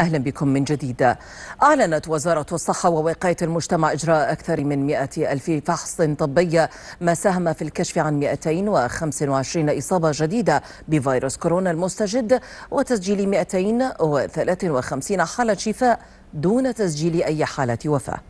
أهلا بكم من جديد أعلنت وزارة الصحة ووقاية المجتمع إجراء أكثر من 100 ألف فحص طبي ما ساهم في الكشف عن 225 إصابة جديدة بفيروس كورونا المستجد وتسجيل 253 حالة شفاء دون تسجيل أي حالة وفاة